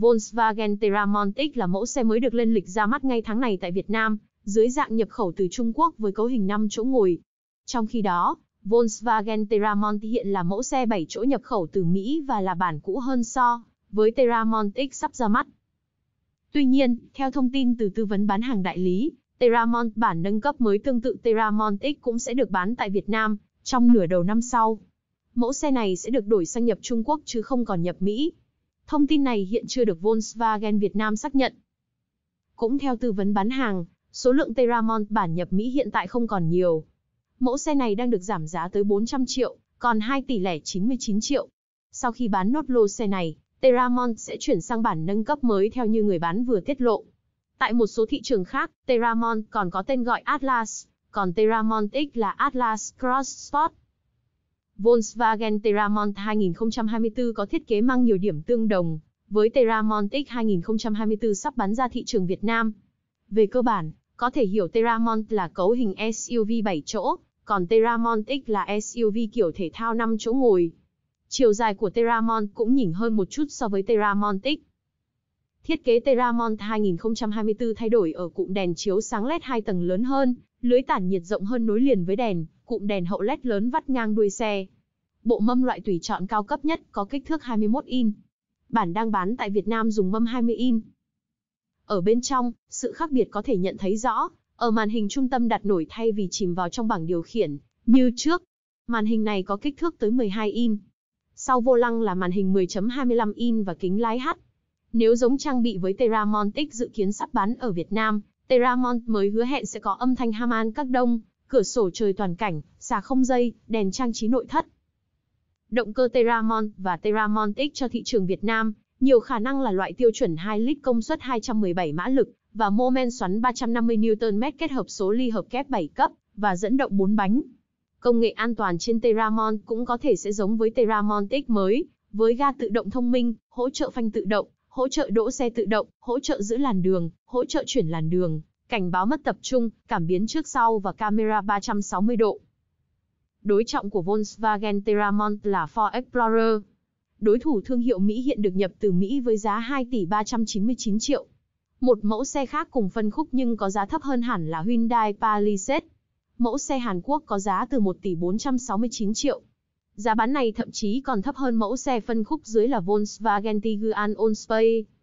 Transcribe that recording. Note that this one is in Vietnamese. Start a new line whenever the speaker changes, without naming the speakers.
Volkswagen Terramontic là mẫu xe mới được lên lịch ra mắt ngay tháng này tại Việt Nam, dưới dạng nhập khẩu từ Trung Quốc với cấu hình 5 chỗ ngồi. Trong khi đó, Volkswagen Terramontic hiện là mẫu xe 7 chỗ nhập khẩu từ Mỹ và là bản cũ hơn so với Terramontic sắp ra mắt. Tuy nhiên, theo thông tin từ tư vấn bán hàng đại lý, Terramont bản nâng cấp mới tương tự Terramont X cũng sẽ được bán tại Việt Nam trong nửa đầu năm sau. Mẫu xe này sẽ được đổi sang nhập Trung Quốc chứ không còn nhập Mỹ. Thông tin này hiện chưa được Volkswagen Việt Nam xác nhận. Cũng theo tư vấn bán hàng, số lượng Terramont bản nhập Mỹ hiện tại không còn nhiều. Mẫu xe này đang được giảm giá tới 400 triệu, còn 2 tỷ lẻ 99 triệu. Sau khi bán nốt lô xe này, Terramont sẽ chuyển sang bản nâng cấp mới theo như người bán vừa tiết lộ. Tại một số thị trường khác, Terramont còn có tên gọi Atlas, còn Teramont X là Atlas Cross Sport. Volkswagen Terramont 2024 có thiết kế mang nhiều điểm tương đồng với Terramont X 2024 sắp bán ra thị trường Việt Nam. Về cơ bản, có thể hiểu Terramont là cấu hình SUV 7 chỗ, còn Terramont X là SUV kiểu thể thao 5 chỗ ngồi. Chiều dài của Terramont cũng nhỉnh hơn một chút so với Terramont X. Thiết kế Terramont 2024 thay đổi ở cụm đèn chiếu sáng LED 2 tầng lớn hơn, lưới tản nhiệt rộng hơn nối liền với đèn, cụm đèn hậu LED lớn vắt ngang đuôi xe bộ mâm loại tùy chọn cao cấp nhất có kích thước 21 in. Bản đang bán tại Việt Nam dùng mâm 20 in. Ở bên trong, sự khác biệt có thể nhận thấy rõ, ở màn hình trung tâm đặt nổi thay vì chìm vào trong bảng điều khiển, như trước. Màn hình này có kích thước tới 12 in. Sau vô lăng là màn hình 10.25 in và kính lái hắt. Nếu giống trang bị với Teramontic dự kiến sắp bán ở Việt Nam, Teramont mới hứa hẹn sẽ có âm thanh Haman các đông, cửa sổ trời toàn cảnh, xà không dây, đèn trang trí nội thất, động cơ Teramon và Teramon X cho thị trường Việt Nam, nhiều khả năng là loại tiêu chuẩn 2 lít công suất 217 mã lực và mô men xoắn 350 Nm kết hợp số ly hợp kép 7 cấp và dẫn động 4 bánh. Công nghệ an toàn trên Teramon cũng có thể sẽ giống với Teramon X mới, với ga tự động thông minh, hỗ trợ phanh tự động, hỗ trợ đỗ xe tự động, hỗ trợ giữ làn đường, hỗ trợ chuyển làn đường, cảnh báo mất tập trung, cảm biến trước sau và camera 360 độ đối trọng của Volkswagen Terramont là Ford Explorer. Đối thủ thương hiệu Mỹ hiện được nhập từ Mỹ với giá 2 tỷ 399 triệu. Một mẫu xe khác cùng phân khúc nhưng có giá thấp hơn hẳn là Hyundai Palisade. Mẫu xe Hàn Quốc có giá từ 1 tỷ 469 triệu. Giá bán này thậm chí còn thấp hơn mẫu xe phân khúc dưới là Volkswagen Tiguan Allspace